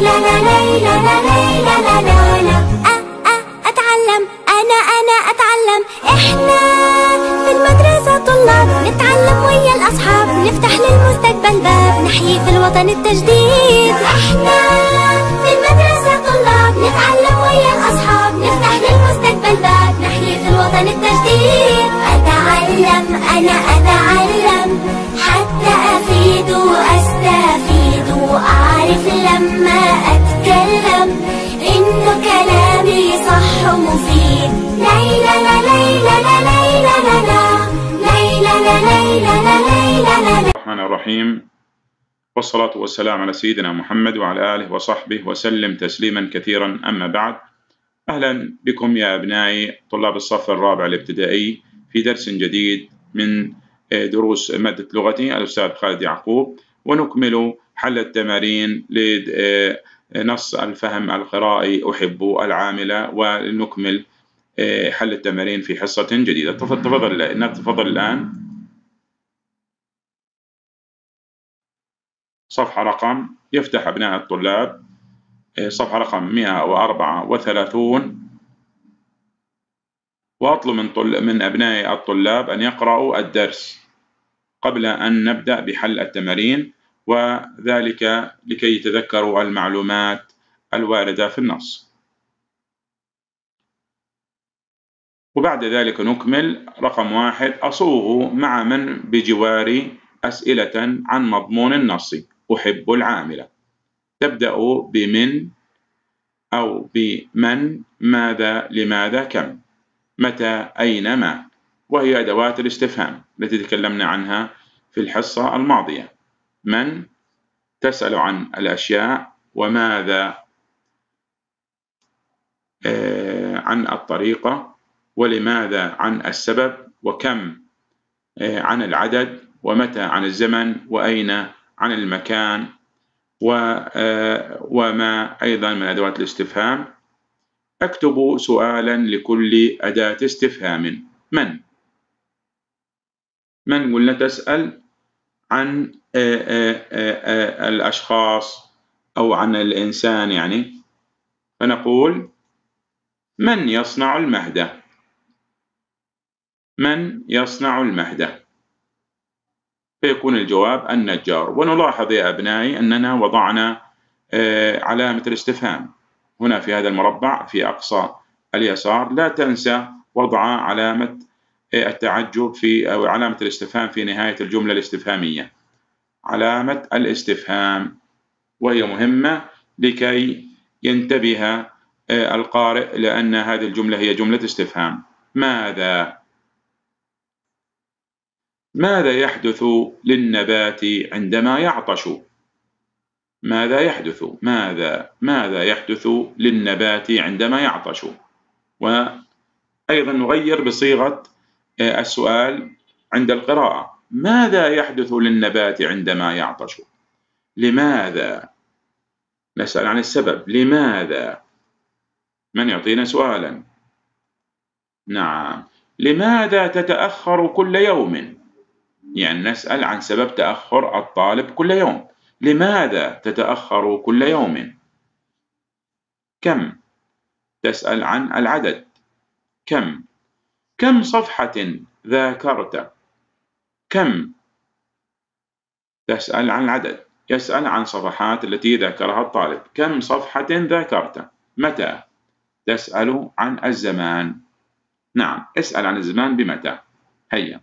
ليلى لا ليلى لا ليلى لا لا لا أتعلم أنا أنا أتعلم إحنا في المدرسة طلاب نتعلم ويا الأصحاب نفتح للمستقبل باب نحيي في الوطن التجديد إحنا في المدرسة طلاب نتعلم ويا الأصحاب نفتح للمستقبل باب نحيي في الوطن التجديد أتعلم أنا أتعلم حتى أفيد وأستفيد وأعرف لما الرحمن الرحيم والصلاة والسلام على سيدنا محمد وعلى آله وصحبه وسلم تسليما كثيرا أما بعد أهلا بكم يا أبنائي طلاب الصف الرابع الابتدائي في درس جديد من آه، دروس مادة لغتي الأستاذ خالد يعقوب ونكمل حل التمارين لنص آه، الفهم القرائي أحب العاملة ونكمل آه، حل التمارين في حصة جديدة تفضل تفضل الآن صفحة رقم يفتح أبناء الطلاب إيه، صفحة رقم 134 وأطلب من, طل... من أبناء الطلاب أن يقرأوا الدرس قبل أن نبدأ بحل التمارين وذلك لكي يتذكروا المعلومات الواردة في النص وبعد ذلك نكمل رقم واحد أصوغ مع من بجواري أسئلة عن مضمون النص أحب العاملة تبدأ بمن أو بمن ماذا لماذا كم متى أين ما وهي أدوات الاستفهام التي تكلمنا عنها في الحصة الماضية من تسأل عن الأشياء وماذا آه، عن الطريقة ولماذا عن السبب وكم آه، عن العدد ومتى عن الزمن وأين عن المكان آه، وما أيضا من أدوات الاستفهام اكتب سؤالا لكل أداة استفهام من من قلنا تسأل عن آه، آه، الأشخاص أو عن الإنسان يعني فنقول من يصنع المهدة من يصنع المهده فيكون الجواب النجار ونلاحظ يا أبنائي أننا وضعنا آه، علامة الاستفهام هنا في هذا المربع في أقصى اليسار لا تنسى وضع علامة آه، التعجب في أو علامة الاستفهام في نهاية الجملة الاستفهامية علامة الاستفهام وهي مهمة لكي ينتبه آه، القارئ لأن هذه الجملة هي جملة استفهام ماذا ماذا يحدث للنبات عندما يعطش؟ ماذا يحدث؟ ماذا ماذا يحدث للنبات عندما يعطش؟ وأيضا نغير بصيغة آه، السؤال عند القراءة ماذا يحدث للنبات عندما يعطش؟ لماذا؟ نسأل عن السبب لماذا؟ من يعطينا سؤالا؟ نعم لماذا تتأخر كل يوم؟ يعني نسأل عن سبب تأخر الطالب كل يوم لماذا تتأخر كل يوم؟ كم؟ تسأل عن العدد كم؟ كم صفحة ذاكرت؟ كم؟ تسأل عن العدد يسأل عن صفحات التي ذاكرها الطالب كم صفحة ذاكرت؟ متى؟ تسأل عن الزمان نعم اسأل عن الزمان بمتى هيا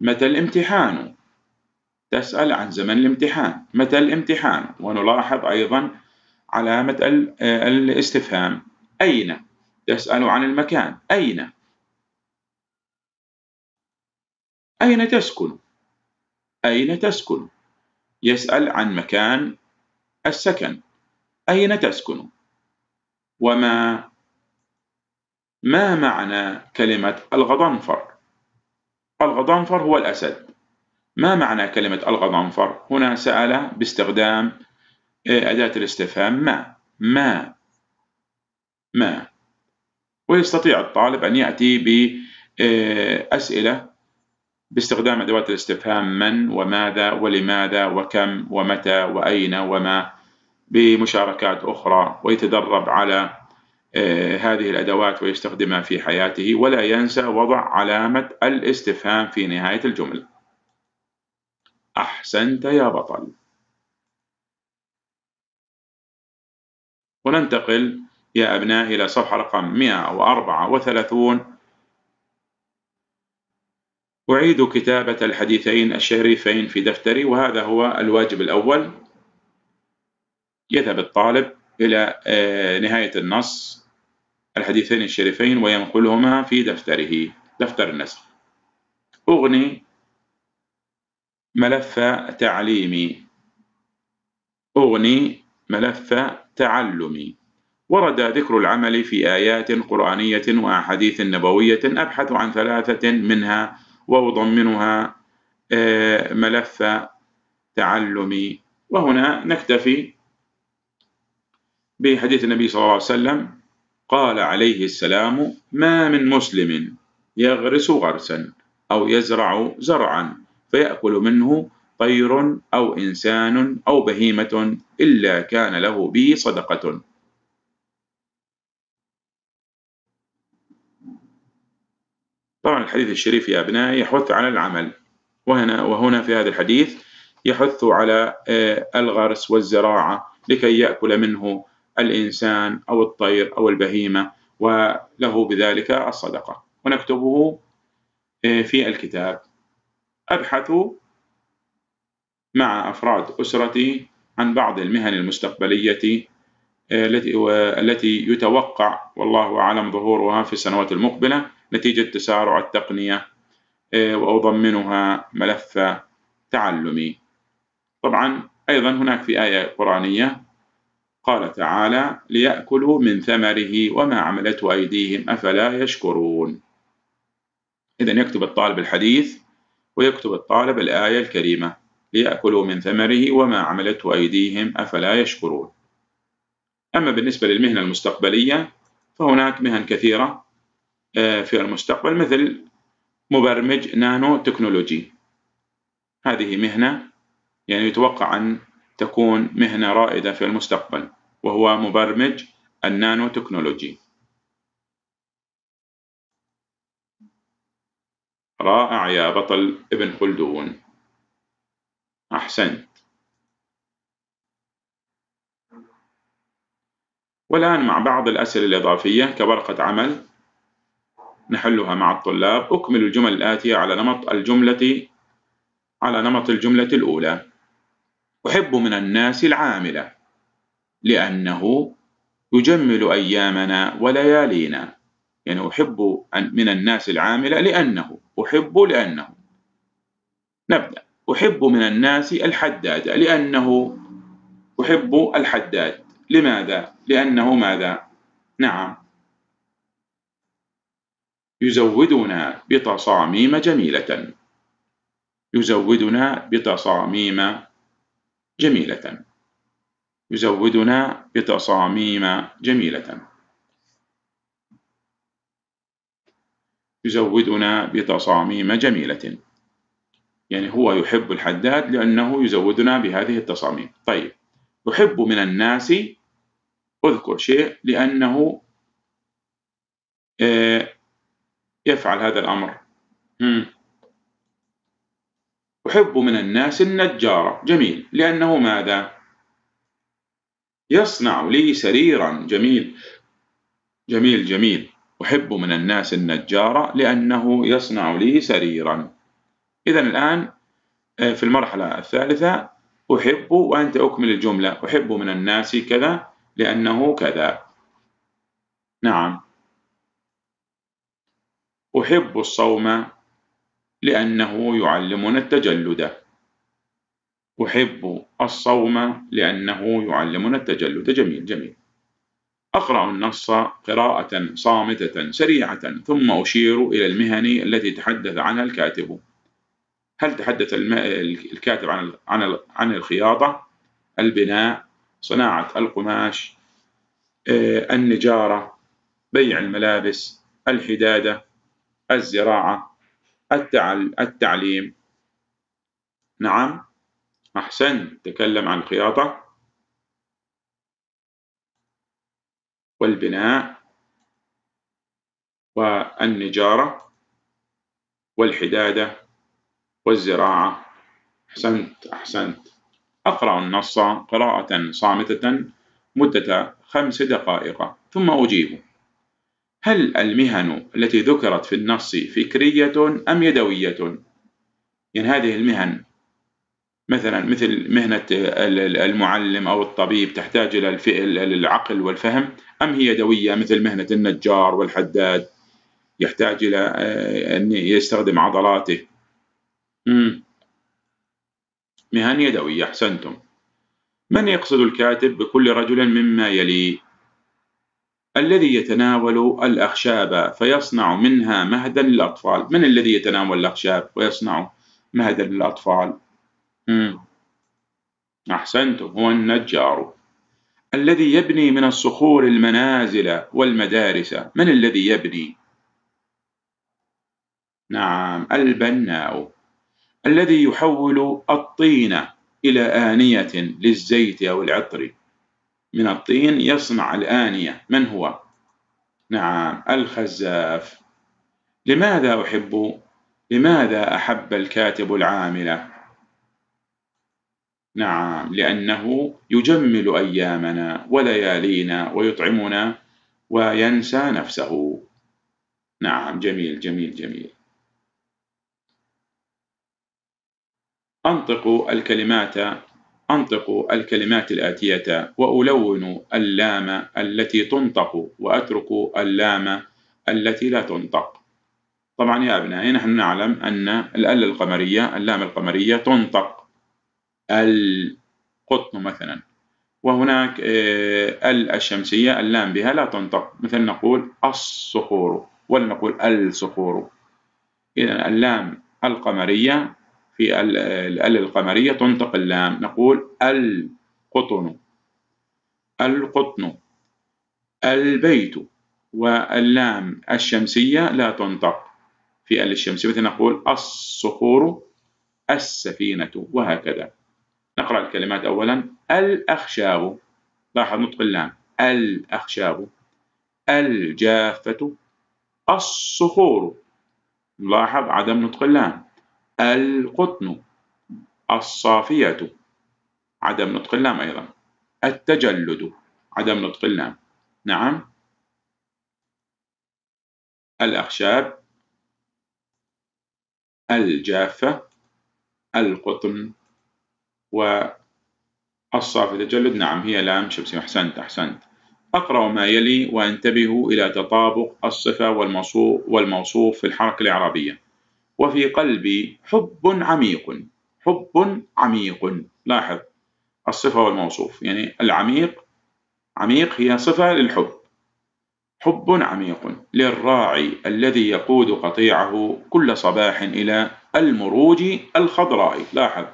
متى الامتحان؟ تسأل عن زمن الامتحان متى الامتحان؟ ونلاحظ أيضا علامة آه، الاستفهام أين؟ تسأل عن المكان أين؟ أين تسكن؟ أين تسكن؟ يسأل عن مكان السكن أين تسكن؟ وما ما معنى كلمة الغضنفر؟ الغضنفر هو الأسد ما معنى كلمة الغضنفر؟ هنا سأل باستخدام آه، أداة الاستفهام ما ما ما ويستطيع الطالب أن يأتي بأسئلة باستخدام أدوات الاستفهام من وماذا ولماذا وكم ومتى وأين وما بمشاركات أخرى ويتدرب على آه، هذه الأدوات ويستخدمها في حياته ولا ينسى وضع علامة الاستفهام في نهاية الجملة أحسنت يا بطل وننتقل يا أبناء إلى صفحة رقم 134 أعيد كتابة الحديثين الشريفين في دفتري وهذا هو الواجب الأول يذهب الطالب إلى آه، نهاية النص الحديثين الشريفين وينقلهما في دفتره دفتر النسخ أغني ملف تعليمي أغني ملف تعلمي ورد ذكر العمل في آيات قرآنية وأحاديث نبوية أبحث عن ثلاثة منها وأضمنها آه، ملف تعلمي وهنا نكتفي بحديث النبي صلى الله عليه وسلم قال عليه السلام ما من مسلم يغرس غرسا أو يزرع زرعا فيأكل منه طير أو إنسان أو بهيمة إلا كان له به صدقة طبعا الحديث الشريف يا أبنائي يحث على العمل وهنا, وهنا في هذا الحديث يحث على آه، الغرس والزراعة لكي يأكل منه الإنسان أو الطير أو البهيمة وله بذلك الصدقة ونكتبه آه، في الكتاب أبحث مع أفراد أسرتي عن بعض المهن المستقبلية آه، التي التي يتوقع والله أعلم ظهورها في السنوات المقبلة نتيجة تسارع التقنية آه، وأضمنها ملف تعلمي طبعا أيضا هناك في آية قرآنية قال تعالى ليأكلوا من ثمره وما عملته أيديهم أفلا يشكرون إذا يكتب الطالب الحديث ويكتب الطالب الآية الكريمة ليأكلوا من ثمره وما عملته أيديهم أفلا يشكرون أما بالنسبة للمهنة المستقبلية فهناك مهن كثيرة آه، في المستقبل مثل مبرمج نانو تكنولوجي هذه مهنة يعني يتوقع أن تكون مهنة رائدة في المستقبل وهو مبرمج النانو تكنولوجي رائع يا بطل ابن خلدون أحسنت والآن مع بعض الأسئلة الإضافية كورقة عمل نحلها مع الطلاب أكمل الجمل الآتية على نمط الجملة على نمط الجملة الأولى أحب من الناس العاملة لأنه يجمل أيامنا وليالينا يعني أحب من الناس العاملة لأنه أحب لأنه نبدأ أحب من الناس الحداد لأنه أحب الحداد لماذا؟ لأنه ماذا؟ نعم يزودنا بتصاميم جميلة يزودنا بتصاميم جميلة يزودنا بتصاميم جميلة يزودنا بتصاميم جميلة يعني هو يحب الحداد لأنه يزودنا بهذه التصاميم طيب أحب من الناس أذكر شيء لأنه آه، يفعل هذا الأمر أحب من الناس النجار جميل لأنه ماذا؟ يصنع لي سريرا جميل جميل جميل أحب من الناس النجار لأنه يصنع لي سريرا إذا الآن آه، في المرحلة الثالثة أحب وأنت أكمل الجملة أحب من الناس كذا لأنه كذا نعم أحب الصوم لأنه يعلمنا التجلد أحب الصوم لأنه يعلمنا التجلد جميل جميل أقرأ النص قراءة صامتة سريعة ثم أشير إلى المهن التي تحدث عنها الكاتب هل تحدث الكاتب عن عن عن الخياطة البناء صناعة القماش آه، النجارة بيع الملابس الحدادة الزراعة التعليم نعم أحسن تكلم عن الخياطة والبناء والنجارة والحدادة والزراعة أحسنت أحسنت أقرأ النص قراءة صامتة مدة خمس دقائق ثم أجيب هل المهن التي ذكرت في النص فكرية أم يدوية؟ يعني هذه المهن مثلا مثل مهنة المعلم أو الطبيب تحتاج إلى العقل والفهم أم هي يدوية مثل مهنة النجار والحداد يحتاج إلى آه، أن يستخدم عضلاته مهن يدوية أحسنتم من يقصد الكاتب بكل رجل مما يلي الذي يتناول الأخشاب فيصنع منها مهدا للأطفال من الذي يتناول الأخشاب ويصنع مهدا للأطفال مم. أحسنت هو النجار الذي يبني من الصخور المنازل والمدارس من الذي يبني؟ نعم البناء الذي يحول الطين إلى آنية للزيت أو العطر من الطين يصنع الآنية من هو؟ نعم الخزاف لماذا أحب لماذا أحب الكاتب العاملة نعم لأنه يجمل أيامنا وليالينا ويطعمنا وينسى نفسه نعم جميل جميل جميل أنطق الكلمات أنطق الكلمات الآتية وألون اللام التي تنطق وأترك اللام التي لا تنطق طبعا يا أبنائي نحن نعلم أن الأل القمرية اللام القمرية تنطق القطن مثلا وهناك ال آه، الشمسية اللام بها لا تنطق مثل نقول الصخور ولا نقول الصخور إذا اللام القمرية في ال القمرية تنطق اللام نقول القطن القطن البيت واللام الشمسية لا تنطق في ال الشمسية مثل نقول الصخور السفينة وهكذا نقرأ الكلمات أولا الأخشاب لاحظ نطق اللام الأخشاب الجافة الصخور لاحظ عدم نطق اللام القطن الصافية عدم نطق اللام أيضا التجلد عدم نطق اللام نعم الأخشاب الجافة القطن وأصى في تجلد نعم هي لام شمسي أحسنت أحسنت أقرأ ما يلي وانتبهوا إلى تطابق الصفة والموصوف, والموصوف في الحركة الإعرابية وفي قلبي حب عميق حب عميق لاحظ الصفة والموصوف يعني العميق عميق هي صفة للحب حب عميق للراعي الذي يقود قطيعه كل صباح إلى المروج الخضراء لاحظ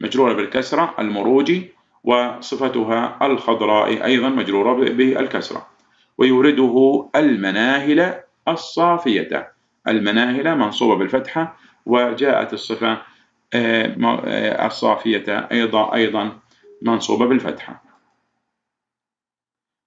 مجرورة بالكسرة المروجي وصفتها الخضراء أيضا مجرورة بالكسرة ويورده المناهل الصافية المناهل منصوبة بالفتحة وجاءت الصفة آه، آه، الصافية أيضا أيضا منصوبة بالفتحة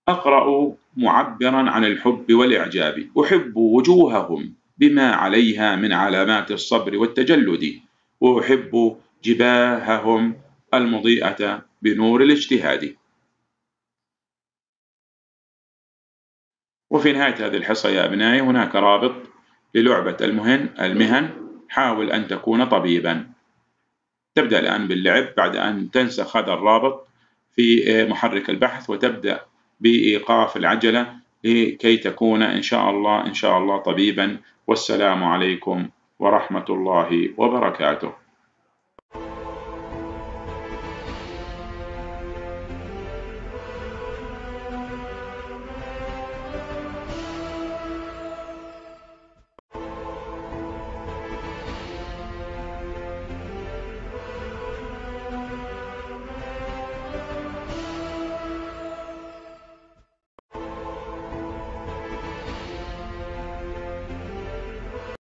أقرأ معبرا عن الحب والإعجاب أحب وجوههم بما عليها من علامات الصبر والتجلد وأحب جباههم المضيئة بنور الاجتهاد وفي نهاية هذه الحصة يا أبنائي هناك رابط للعبة المهن المهن حاول أن تكون طبيبا تبدأ الآن باللعب بعد أن تنسخ هذا الرابط في محرك البحث وتبدأ بإيقاف العجلة لكي تكون إن شاء الله إن شاء الله طبيبا والسلام عليكم ورحمة الله وبركاته